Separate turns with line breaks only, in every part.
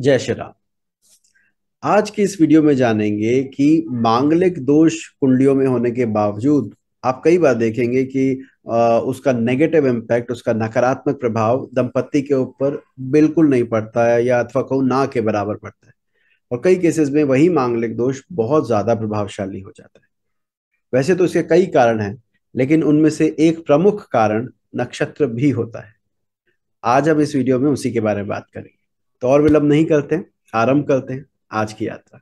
जय श्री राम आज की इस वीडियो में जानेंगे कि मांगलिक दोष कुंडलियों में होने के बावजूद आप कई बार देखेंगे कि उसका नेगेटिव इम्पैक्ट उसका नकारात्मक प्रभाव दंपत्ति के ऊपर बिल्कुल नहीं पड़ता है या अथवा कहूँ ना के बराबर पड़ता है और कई केसेस में वही मांगलिक दोष बहुत ज्यादा प्रभावशाली हो जाता है वैसे तो इसके कई कारण हैं लेकिन उनमें से एक प्रमुख कारण नक्षत्र भी होता है आज हम इस वीडियो में उसी के बारे में बात करेंगे तो और विलंब नहीं करते हैं आरंभ करते हैं आज की यात्रा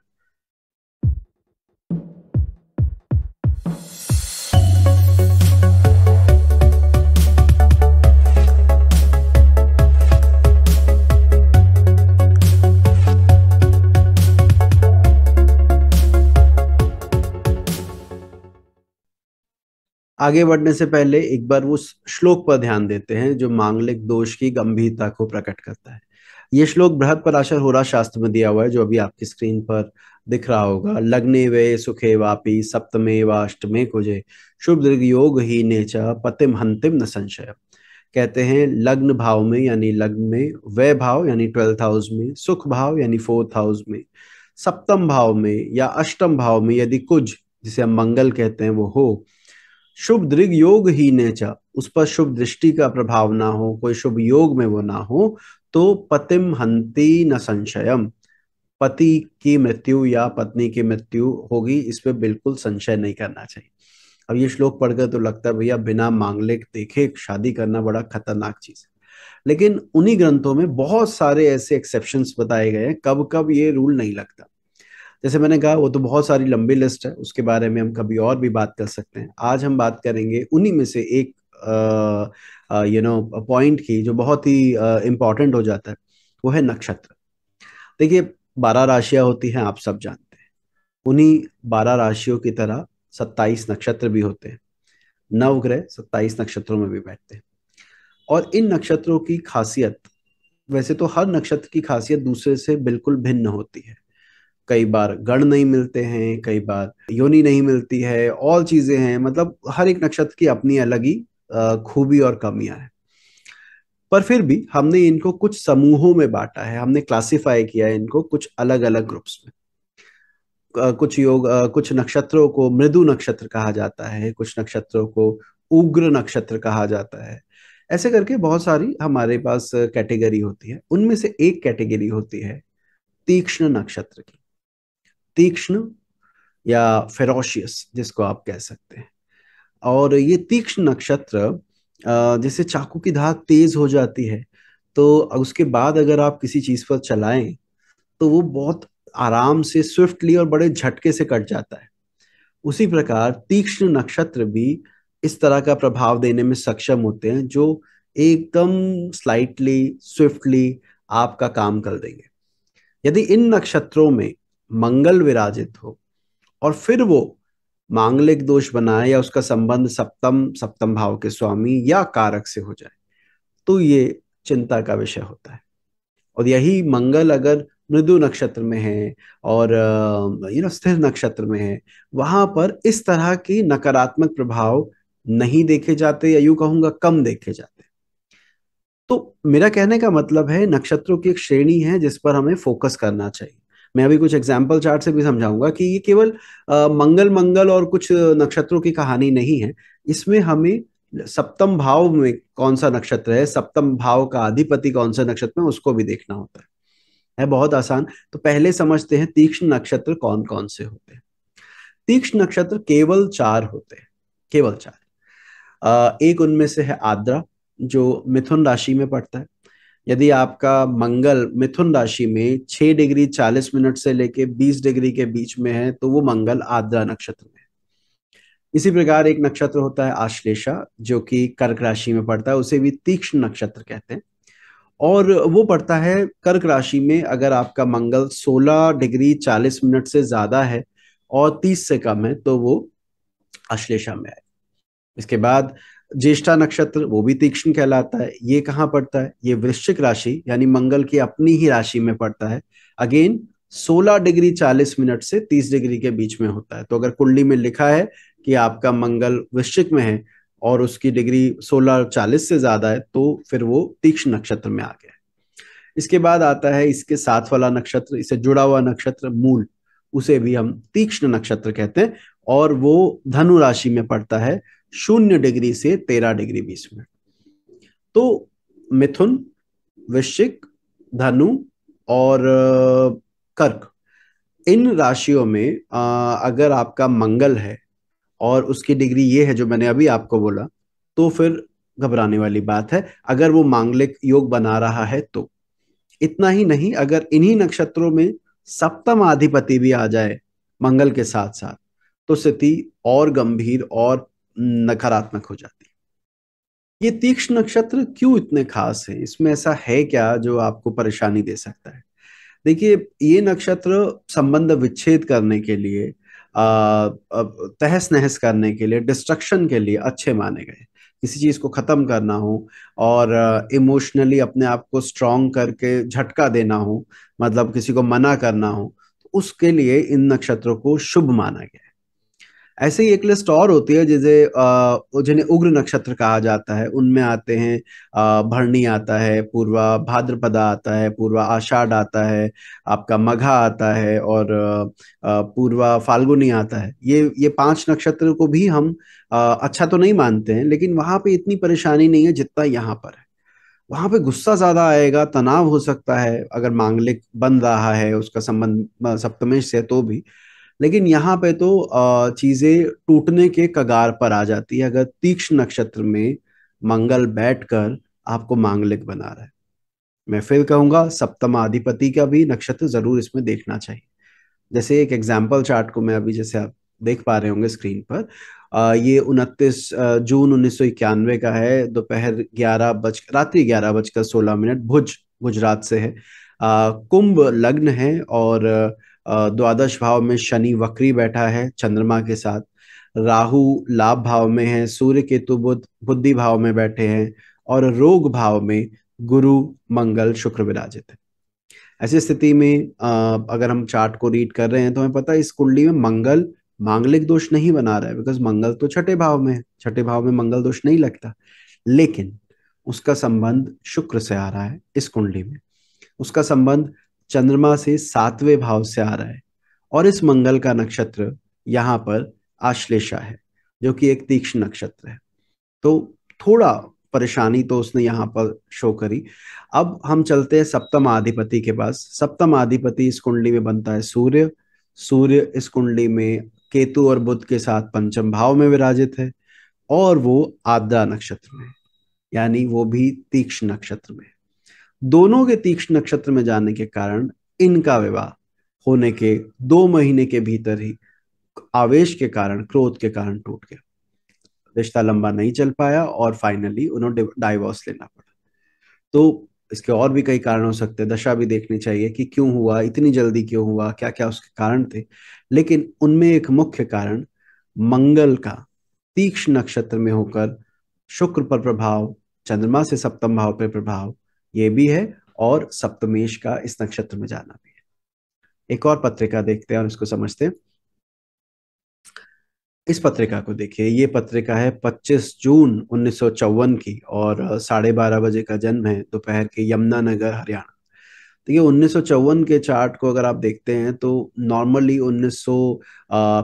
आगे बढ़ने से पहले एक बार उस श्लोक पर ध्यान देते हैं जो मांगलिक दोष की गंभीरता को प्रकट करता है ये श्लोक बृहद पराशर होरा शास्त्र में दिया हुआ है जो अभी आपकी स्क्रीन पर दिख रहा होगा लग्ने वे सुखे वापी सप्तमे वाष्टमे कुजे शुभ दीर्घ योग ही नेच पतिम हंतिम न संशय कहते हैं लग्न भाव में यानी लग्न में वे भाव यानी ट्वेल्थ हाउस में सुख भाव यानी फोर्थ हाउस में सप्तम भाव में या अष्टम भाव में यदि कुछ जिसे हम मंगल कहते हैं वो हो शुभ दृग योग ही नेचा उस पर शुभ दृष्टि का प्रभाव ना हो कोई शुभ योग में वो ना हो तो पतिम हंती न संशयम पति की मृत्यु या पत्नी की मृत्यु होगी इस पर बिल्कुल संशय नहीं करना चाहिए अब ये श्लोक पढ़कर तो लगता है भैया बिना मांगले देखे शादी करना बड़ा खतरनाक चीज है लेकिन उन्हीं ग्रंथों में बहुत सारे ऐसे एक्सेप्शन बताए गए हैं कब कब ये रूल नहीं लगता जैसे मैंने कहा वो तो बहुत सारी लंबी लिस्ट है उसके बारे में हम कभी और भी बात कर सकते हैं आज हम बात करेंगे उन्हीं में से एक आ, यू नो पॉइंट की जो बहुत ही इंपॉर्टेंट हो जाता है वो है नक्षत्र देखिए बारह राशियाँ होती हैं आप सब जानते हैं उन्हीं बारह राशियों की तरह सत्ताईस नक्षत्र भी होते हैं नवग्रह सत्ताईस नक्षत्रों में भी बैठते हैं और इन नक्षत्रों की खासियत वैसे तो हर नक्षत्र की खासियत दूसरे से बिल्कुल भिन्न होती है कई बार गण नहीं मिलते हैं कई बार योनि नहीं मिलती है और चीजें हैं मतलब हर एक नक्षत्र की अपनी अलग ही खूबी और कमियां हैं पर फिर भी हमने इनको कुछ समूहों में बांटा है हमने क्लासिफाई किया है इनको कुछ अलग अलग ग्रुप्स में कुछ योग कुछ नक्षत्रों को मृदु नक्षत्र कहा जाता है कुछ नक्षत्रों को उग्र नक्षत्र कहा जाता है ऐसे करके बहुत सारी हमारे पास कैटेगरी होती है उनमें से एक कैटेगरी होती है तीक्ष्ण नक्षत्र की तीक्ष्ण या फेरोशियस जिसको आप कह सकते हैं और ये तीक्ष्ण नक्षत्र जैसे चाकू की धार तेज हो जाती है तो उसके बाद अगर आप किसी चीज पर चलाएं तो वो बहुत आराम से स्विफ्टली और बड़े झटके से कट जाता है उसी प्रकार तीक्ष्ण नक्षत्र भी इस तरह का प्रभाव देने में सक्षम होते हैं जो एकदम स्लाइटली स्विफ्टली आपका काम कर देंगे यदि इन नक्षत्रों में मंगल विराजित हो और फिर वो मांगलिक दोष बनाए या उसका संबंध सप्तम सप्तम भाव के स्वामी या कारक से हो जाए तो ये चिंता का विषय होता है और यही मंगल अगर मृदु नक्षत्र में है और यू नो स्थिर नक्षत्र में है वहां पर इस तरह के नकारात्मक प्रभाव नहीं देखे जाते या यूं कहूंगा कम देखे जाते तो मेरा कहने का मतलब है नक्षत्रों की एक श्रेणी है जिस पर हमें फोकस करना चाहिए मैं अभी कुछ एग्जाम्पल चार्ट से भी समझाऊंगा कि ये केवल मंगल मंगल और कुछ नक्षत्रों की कहानी नहीं है इसमें हमें सप्तम भाव में कौन सा नक्षत्र है सप्तम भाव का अधिपति कौन सा नक्षत्र है उसको भी देखना होता है है बहुत आसान तो पहले समझते हैं तीक्ष्ण नक्षत्र कौन कौन से होते हैं तीक्ष्ण नक्षत्र केवल चार होते हैं केवल चार एक उनमें से है आद्रा जो मिथुन राशि में पड़ता है यदि आपका मंगल मिथुन राशि में 6 डिग्री 40 मिनट से लेके 20 डिग्री के बीच में है तो वो मंगल आद्रा नक्षत्र में इसी प्रकार एक नक्षत्र होता है आश्लेषा जो कि कर्क राशि में पड़ता है उसे भी तीक्ष्ण नक्षत्र कहते हैं और वो पड़ता है कर्क राशि में अगर आपका मंगल 16 डिग्री 40 मिनट से ज्यादा है और 30 से कम है तो वो आश्लेषा में आए इसके बाद ज्येष्ठा नक्षत्र वो भी तीक्ष्ण कहलाता है ये कहाँ पड़ता है ये वृश्चिक राशि यानी मंगल की अपनी ही राशि में पड़ता है अगेन 16 डिग्री 40 मिनट से 30 डिग्री के बीच में होता है तो अगर कुंडली में लिखा है कि आपका मंगल वृश्चिक में है और उसकी डिग्री 16 40 से ज्यादा है तो फिर वो तीक्ष्ण नक्षत्र में आ गया इसके बाद आता है इसके साथ वाला नक्षत्र इसे जुड़ा हुआ नक्षत्र मूल उसे भी हम तीक्ष्ण नक्षत्र कहते हैं और वो धनु राशि में पड़ता है शून्य डिग्री से तेरह डिग्री बीस में तो मिथुन वृश्चिक धनु और कर्क इन राशियों में आ, अगर आपका मंगल है और उसकी डिग्री ये है जो मैंने अभी आपको बोला तो फिर घबराने वाली बात है अगर वो मांगलिक योग बना रहा है तो इतना ही नहीं अगर इन्हीं नक्षत्रों में सप्तम अधिपति भी आ जाए मंगल के साथ साथ तो स्थिति और गंभीर और नकारात्मक हो जाती है ये तीक्ष्ण नक्षत्र क्यों इतने खास है इसमें ऐसा है क्या जो आपको परेशानी दे सकता है देखिए ये नक्षत्र संबंध विच्छेद करने के लिए तहस नहस करने के लिए डिस्ट्रक्शन के लिए अच्छे माने गए किसी चीज को खत्म करना हो और इमोशनली अपने आप को स्ट्रांग करके झटका देना हो मतलब किसी को मना करना हो तो उसके लिए इन नक्षत्रों को शुभ माना गया है ऐसे ही एक लिस्ट और होती है जिसे जिन्हें उग्र नक्षत्र कहा जाता है उनमें आते हैं भरणी आता है पूर्वा भाद्रपदा आता है पूर्वा आषाढ़ आता है आपका मघा आता है और पूर्वा फाल्गुनी आता है ये ये पांच नक्षत्र को भी हम अच्छा तो नहीं मानते हैं लेकिन वहां पे इतनी परेशानी नहीं है जितना यहाँ पर है वहां पे गुस्सा ज्यादा आएगा तनाव हो सकता है अगर मांगलिक बन रहा है उसका संबंध सप्तमेश से तो भी लेकिन यहाँ पे तो चीजें टूटने के कगार पर आ जाती है अगर तीक्ष्ण नक्षत्र में मंगल बैठकर आपको मांगलिक बना रहा है मैं फिर कहूंगा सप्तमाधिपति का भी नक्षत्र जरूर इसमें देखना चाहिए जैसे एक एग्जाम्पल चार्ट को मैं अभी जैसे आप देख पा रहे होंगे स्क्रीन पर आ, ये उनतीस जून उन्नीस का है दोपहर ग्यारह बज रात्रि ग्यारह बजकर सोलह मिनट भुज गुजरात से है कुंभ लग्न है और द्वादश भाव में शनि वक्री बैठा है चंद्रमा के साथ राहु लाभ भाव में है सूर्य केतु बुद्ध बुद्धि भाव में बैठे हैं और रोग भाव में गुरु मंगल शुक्र विराजित है ऐसी स्थिति में अगर हम चार्ट को रीड कर रहे हैं तो हमें पता है इस कुंडली में मंगल मांगलिक दोष नहीं बना रहा है बिकॉज मंगल तो छठे भाव में है छठे भाव में मंगल दोष नहीं लगता लेकिन उसका संबंध शुक्र से आ रहा है इस कुंडली में उसका संबंध चंद्रमा से सातवें भाव से आ रहा है और इस मंगल का नक्षत्र यहाँ पर आश्लेषा है जो कि एक तीक्ष्ण नक्षत्र है तो थोड़ा परेशानी तो उसने यहाँ पर शो करी अब हम चलते हैं सप्तम आधिपति के पास सप्तम आधिपति इस कुंडली में बनता है सूर्य सूर्य इस कुंडली में केतु और बुद्ध के साथ पंचम भाव में विराजित है और वो आद्रा नक्षत्र में यानी वो भी तीक्ष्ण नक्षत्र में दोनों के तीक्ष्ण नक्षत्र में जाने के कारण इनका विवाह होने के दो महीने के भीतर ही आवेश के कारण क्रोध के कारण टूट गया रिश्ता लंबा नहीं चल पाया और फाइनली उन्हें डाइवोर्स लेना पड़ा तो इसके और भी कई कारण हो सकते हैं दशा भी देखनी चाहिए कि क्यों हुआ इतनी जल्दी क्यों हुआ क्या क्या उसके कारण थे लेकिन उनमें एक मुख्य कारण मंगल का तीक्ष्ण नक्षत्र में होकर शुक्र पर प्रभाव चंद्रमा से सप्तम भाव पर प्रभाव ये भी है और सप्तमेश का इस नक्षत्र में जाना भी है एक और पत्रिका देखते हैं और इसको समझते हैं इस पत्रिका को देखिए ये पत्रिका है 25 जून उन्नीस की और साढ़े बारह बजे का जन्म है दोपहर के यमुनानगर हरियाणा तो ये उन्नीस के चार्ट को अगर आप देखते हैं तो नॉर्मली उन्नीस सौ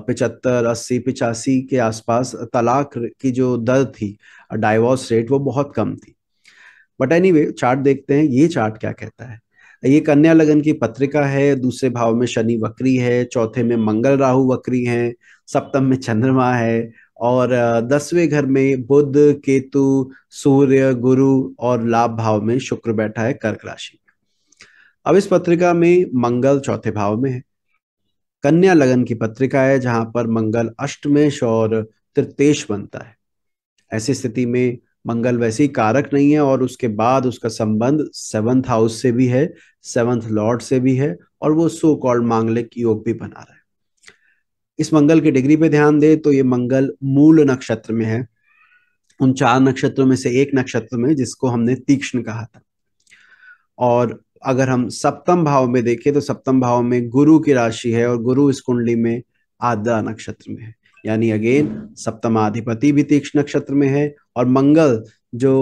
पचहत्तर अस्सी पिचासी के आसपास तलाक की जो दर थी डाइवोर्स रेट वो बहुत कम थी बट एनी anyway, चार्ट देखते हैं ये चार्ट क्या कहता है ये कन्या लगन की पत्रिका है दूसरे भाव में शनि वक्री है चौथे में मंगल राहु वक्री है सप्तम में चंद्रमा है और दसवें घर में बुद्ध केतु सूर्य गुरु और लाभ भाव में शुक्र बैठा है कर्क राशि अब इस पत्रिका में मंगल चौथे भाव में है कन्या लगन की पत्रिका है जहां पर मंगल अष्टमेश और तृतीय बनता है ऐसी स्थिति में मंगल वैसे ही कारक नहीं है और उसके बाद उसका संबंध सेवंथ हाउस से भी है सेवंथ लॉर्ड से भी है और वो सो कॉल्ड मांगलिक योग भी बना रहा है इस मंगल की डिग्री पे ध्यान दे तो ये मंगल मूल नक्षत्र में है उन चार नक्षत्रों में से एक नक्षत्र में जिसको हमने तीक्ष्ण कहा था और अगर हम सप्तम भाव में देखें तो सप्तम भाव में गुरु की राशि है और गुरु इस कुंडली में आद्रा नक्षत्र में है यानी अगेन सप्तमाधिपति भी तीक्ष्ण नक्षत्र में है और मंगल जो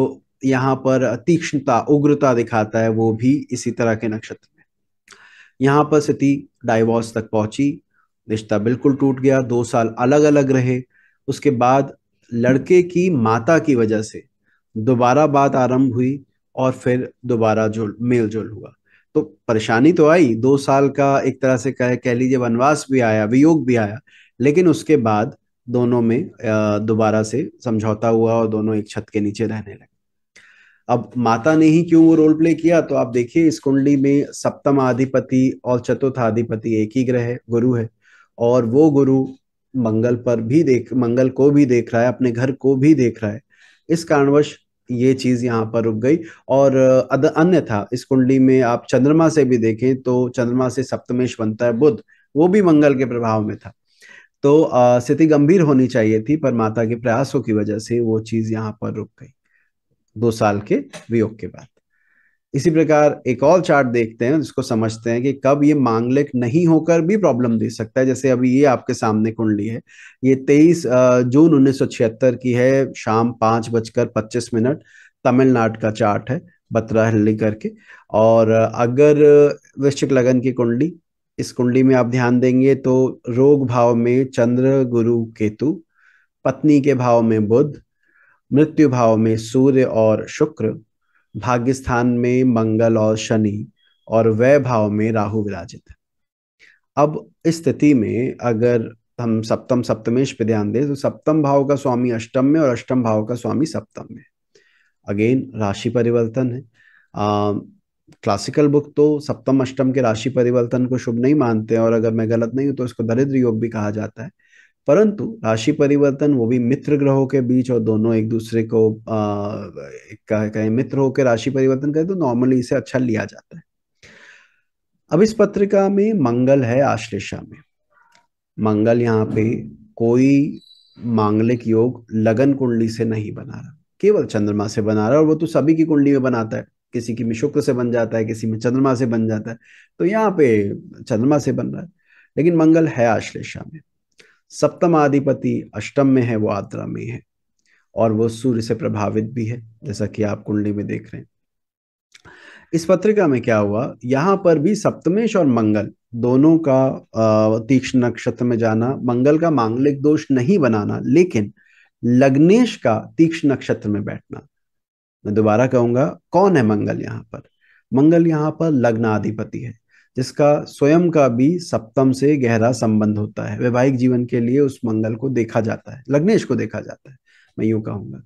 यहाँ पर तीक्ष्णता उग्रता दिखाता है वो भी इसी तरह के नक्षत्र में यहाँ पर स्थिति डाइवोर्स तक पहुंची रिश्ता बिल्कुल टूट गया दो साल अलग अलग रहे उसके बाद लड़के की माता की वजह से दोबारा बात आरंभ हुई और फिर दोबारा जो मेल जोल हुआ तो परेशानी तो आई दो साल का एक तरह से कह कह लीजिए वनवास भी आया वियोग भी आया लेकिन उसके बाद दोनों में दोबारा से समझौता हुआ और दोनों एक छत के नीचे रहने लगे अब माता ने ही क्यों वो रोल प्ले किया तो आप देखिए इस कुंडली में सप्तम आधिपति और चतुर्थ एक ही ग्रह है गुरु है और वो गुरु मंगल पर भी देख मंगल को भी देख रहा है अपने घर को भी देख रहा है इस कारणवश ये चीज यहाँ पर रुक गई और अन्य था इस कुंडली में आप चंद्रमा से भी देखें तो चंद्रमा से सप्तमेश बनता है बुद्ध वो भी मंगल के प्रभाव में था तो स्थिति गंभीर होनी चाहिए थी पर माता के प्रयासों की वजह से वो चीज यहाँ पर रुक गई दो साल के वियोग के बाद इसी प्रकार एक और चार्ट देखते हैं जिसको समझते हैं कि कब ये मांगलिक नहीं होकर भी प्रॉब्लम दे सकता है जैसे अभी ये आपके सामने कुंडली है ये 23 जून उन्नीस की है शाम पांच बजकर पच्चीस मिनट तमिलनाडु का चार्ट है बत्रा हल्ली करके और अगर वृश्चिक लगन की कुंडली इस कुंडली में आप ध्यान देंगे तो रोग भाव में चंद्र गुरु केतु पत्नी के भाव में बुध मृत्यु भाव में सूर्य और शुक्र भाग्य स्थान में मंगल और शनि और वय भाव में राहु विराजित है अब इस स्थिति में अगर हम सप्तम सप्तमेश पे ध्यान दें तो सप्तम भाव का स्वामी अष्टम में और अष्टम भाव का स्वामी सप्तम में अगेन राशि परिवर्तन है क्लासिकल बुक तो सप्तम अष्टम के राशि परिवर्तन को शुभ नहीं मानते हैं और अगर मैं गलत नहीं हूं तो इसको दरिद्र योग भी कहा जाता है परंतु राशि परिवर्तन वो भी मित्र ग्रहों के बीच और दोनों एक दूसरे को कहें मित्र होकर राशि परिवर्तन करें तो नॉर्मली इसे अच्छा लिया जाता है अब इस पत्रिका में मंगल है आश्लेषा में मंगल यहाँ पे कोई मांगलिक योग लगन कुंडली से नहीं बना रहा केवल चंद्रमा से बना रहा और वो तो सभी की कुंडली में बनाता है किसी की में शुक्र से बन जाता है किसी में चंद्रमा से बन जाता है तो यहाँ पे चंद्रमा से बन रहा है लेकिन मंगल है आश्लेषा में सप्तम आधिपति अष्टम में है वो आद्रा में है और वो सूर्य से प्रभावित भी है जैसा कि आप कुंडली में देख रहे हैं इस पत्रिका में क्या हुआ यहाँ पर भी सप्तमेश और मंगल दोनों का तीक्ष्ण नक्षत्र में जाना मंगल का मांगलिक दोष नहीं बनाना लेकिन लग्नेश का तीक्ष्ण नक्षत्र में बैठना मैं दोबारा कहूंगा कौन है मंगल यहाँ पर मंगल यहाँ पर लग्नाधिपति है जिसका स्वयं का भी सप्तम से गहरा संबंध होता है वैवाहिक जीवन के लिए उस मंगल को देखा जाता है लग्नेश को देखा जाता है मैं यूं कहूंगा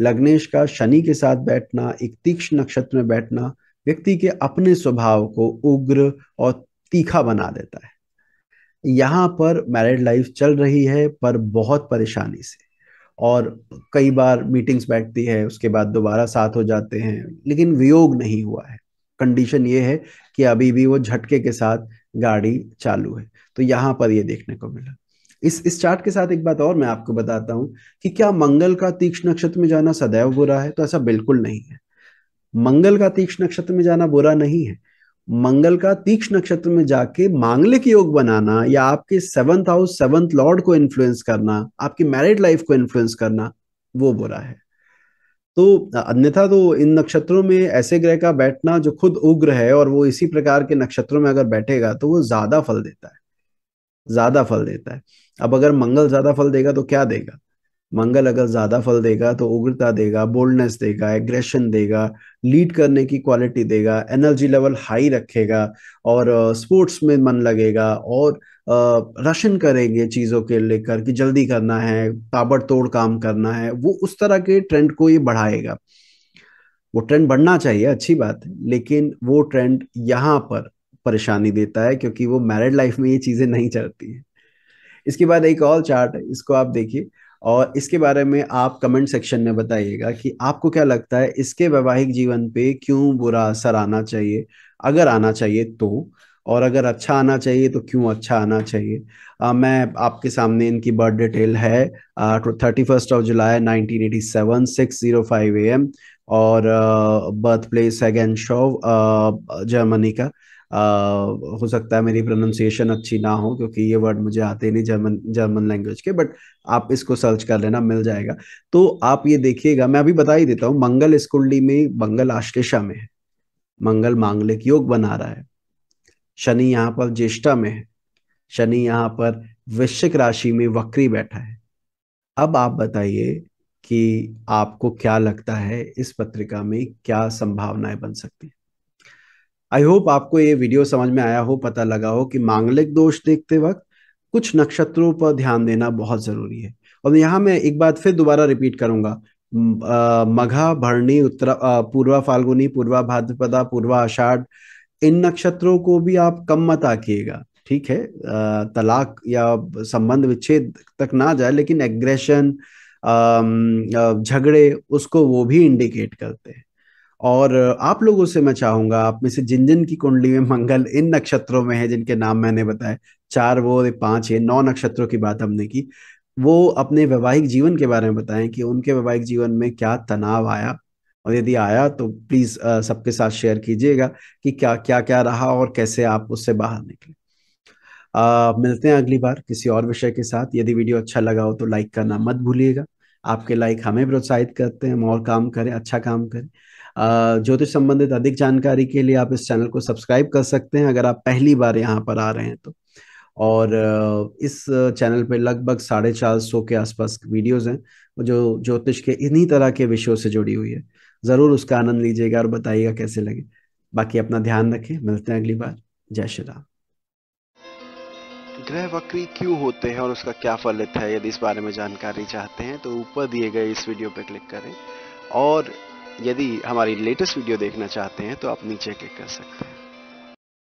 लग्नेश का शनि के साथ बैठना एक तीक्ष्ण नक्षत्र में बैठना व्यक्ति के अपने स्वभाव को उग्र और तीखा बना देता है यहाँ पर मैरिड लाइफ चल रही है पर बहुत परेशानी से और कई बार मीटिंग्स बैठती है उसके बाद दोबारा साथ हो जाते हैं लेकिन वियोग नहीं हुआ है कंडीशन ये है कि अभी भी वो झटके के साथ गाड़ी चालू है तो यहाँ पर ये देखने को मिला इस इस चार्ट के साथ एक बात और मैं आपको बताता हूँ कि क्या मंगल का तीक्ष्ण नक्षत्र में जाना सदैव बुरा है तो ऐसा बिल्कुल नहीं है मंगल का तीक्ष्ण नक्षत्र में जाना बुरा नहीं है मंगल का तीक्ष नक्षत्र में जाके मांगलिक योग बनाना या आपके सेवंथ हाउस सेवंथ लॉर्ड को इन्फ्लुएंस करना आपकी मैरिड लाइफ को इन्फ्लुएंस करना वो बुरा है तो अन्यथा तो इन नक्षत्रों में ऐसे ग्रह का बैठना जो खुद उग्र है और वो इसी प्रकार के नक्षत्रों में अगर बैठेगा तो वो ज्यादा फल देता है ज्यादा फल देता है अब अगर मंगल ज्यादा फल देगा तो क्या देगा मंगल अगर ज़्यादा फल देगा तो उग्रता देगा बोल्डनेस देगा एग्रेशन देगा लीड करने की क्वालिटी देगा एनर्जी लेवल हाई रखेगा और स्पोर्ट्स में मन लगेगा और रशन करेंगे चीज़ों के लेकर कि जल्दी करना है ताबड़तोड़ काम करना है वो उस तरह के ट्रेंड को ये बढ़ाएगा वो ट्रेंड बढ़ना चाहिए अच्छी बात है लेकिन वो ट्रेंड यहाँ पर परेशानी देता है क्योंकि वो मैरिड लाइफ में ये चीज़ें नहीं चलती है इसके बाद एक और चार्ट है इसको आप देखिए और इसके बारे में आप कमेंट सेक्शन में बताइएगा कि आपको क्या लगता है इसके वैवाहिक जीवन पे क्यों बुरा असर आना चाहिए अगर आना चाहिए तो और अगर अच्छा आना चाहिए तो क्यों अच्छा आना चाहिए आ, मैं आपके सामने इनकी बर्थ डिटेल है thirty first of July nineteen eighty seven six zero five A M और बर्थ प्लेस है गैनशोव जर्मनी का हो सकता है मेरी प्रोनाउंसिएशन अच्छी ना हो क्योंकि ये वर्ड मुझे आते नहीं जर्मन जर्मन लैंग्वेज के बट आप इसको सर्च कर लेना मिल जाएगा तो आप ये देखिएगा मैं अभी बता ही देता हूँ मंगल स्कुंडली में मंगल आश्लेषा में है मंगल मांगलिक योग बना रहा है शनि यहाँ पर ज्येष्ठा में है शनि यहाँ पर वृश्चिक राशि में वक्री बैठा है अब आप बताइए कि आपको क्या लगता है इस पत्रिका में क्या संभावनाएं बन सकती हैं आई होप आपको ये वीडियो समझ में आया हो पता लगा हो कि मांगलिक दोष देखते वक्त कुछ नक्षत्रों पर ध्यान देना बहुत जरूरी है और यहाँ मैं एक बात फिर दोबारा रिपीट करूंगा मघा भरणी उत्तरा पूर्वा फाल्गुनी पूर्वा भाद्रपदा पूर्वा आषाढ़ इन नक्षत्रों को भी आप कम मत आकिएगा ठीक है तलाक या संबंध विच्छेद तक ना जाए लेकिन एग्रेशन झगड़े उसको वो भी इंडिकेट करते हैं और आप लोगों से मैं चाहूंगा आप में से जिन जिन की कुंडली में मंगल इन नक्षत्रों में है जिनके नाम मैंने बताए चार वो पांच ये नौ नक्षत्रों की बात हमने की वो अपने वैवाहिक जीवन के बारे में बताएं कि उनके वैवाहिक जीवन में क्या तनाव आया और यदि आया तो प्लीज सबके साथ शेयर कीजिएगा कि क्या क्या क्या रहा और कैसे आप उससे बाहर निकले आ, मिलते हैं अगली बार किसी और विषय के साथ यदि वीडियो अच्छा लगा हो तो लाइक करना मत भूलिएगा आपके लाइक हमें प्रोत्साहित करते हैं हम और काम करें अच्छा काम करें ज्योतिष संबंधित अधिक जानकारी के लिए आप इस चैनल को सब्सक्राइब कर सकते हैं अगर आप पहली बार यहाँ पर आ रहे हैं तो और इस चैनल पे लगभग साढ़े चार सौ के आसपास वीडियोस हैं जो ज्योतिष के इन्हीं तरह के विषयों से जुड़ी हुई है ज़रूर उसका आनंद लीजिएगा और बताइएगा कैसे लगे बाकी अपना ध्यान रखें मिलते हैं अगली बार जय श्री राम ग्रह वक्री क्यों होते हैं और उसका क्या फलित है यदि इस बारे में जानकारी चाहते हैं तो ऊपर दिए गए इस वीडियो पर क्लिक करें और यदि हमारी लेटेस्ट वीडियो देखना चाहते हैं तो आप नीचे क्लिक कर सकते हैं